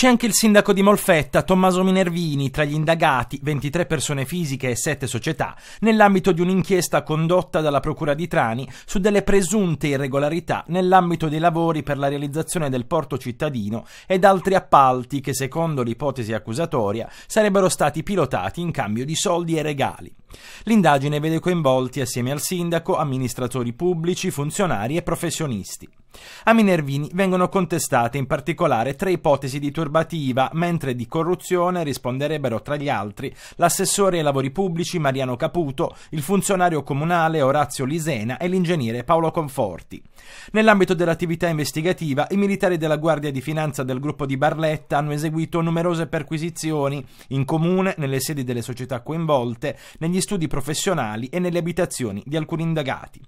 C'è anche il sindaco di Molfetta, Tommaso Minervini, tra gli indagati, 23 persone fisiche e 7 società, nell'ambito di un'inchiesta condotta dalla Procura di Trani su delle presunte irregolarità nell'ambito dei lavori per la realizzazione del porto cittadino ed altri appalti che, secondo l'ipotesi accusatoria, sarebbero stati pilotati in cambio di soldi e regali. L'indagine vede coinvolti, assieme al sindaco, amministratori pubblici, funzionari e professionisti. A Minervini vengono contestate in particolare tre ipotesi di turbativa, mentre di corruzione risponderebbero tra gli altri l'assessore ai lavori pubblici Mariano Caputo, il funzionario comunale Orazio Lisena e l'ingegnere Paolo Conforti. Nell'ambito dell'attività investigativa, i militari della Guardia di Finanza del gruppo di Barletta hanno eseguito numerose perquisizioni in comune, nelle sedi delle società coinvolte, negli studi professionali e nelle abitazioni di alcuni indagati.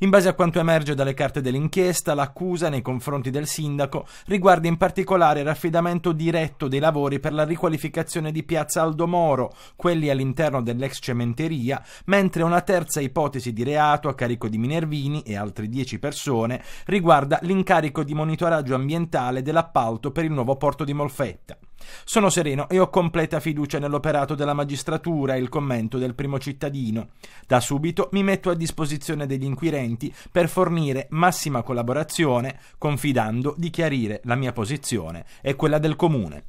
In base a quanto emerge dalle carte dell'inchiesta, la l'accusa nei confronti del sindaco riguarda in particolare il raffidamento diretto dei lavori per la riqualificazione di piazza Aldo Moro, quelli all'interno dell'ex cementeria, mentre una terza ipotesi di reato a carico di Minervini e altre dieci persone riguarda l'incarico di monitoraggio ambientale dell'appalto per il nuovo porto di Molfetta. Sono sereno e ho completa fiducia nell'operato della magistratura e il commento del primo cittadino. Da subito mi metto a disposizione degli inquirenti per fornire massima collaborazione, confidando di chiarire la mia posizione e quella del comune.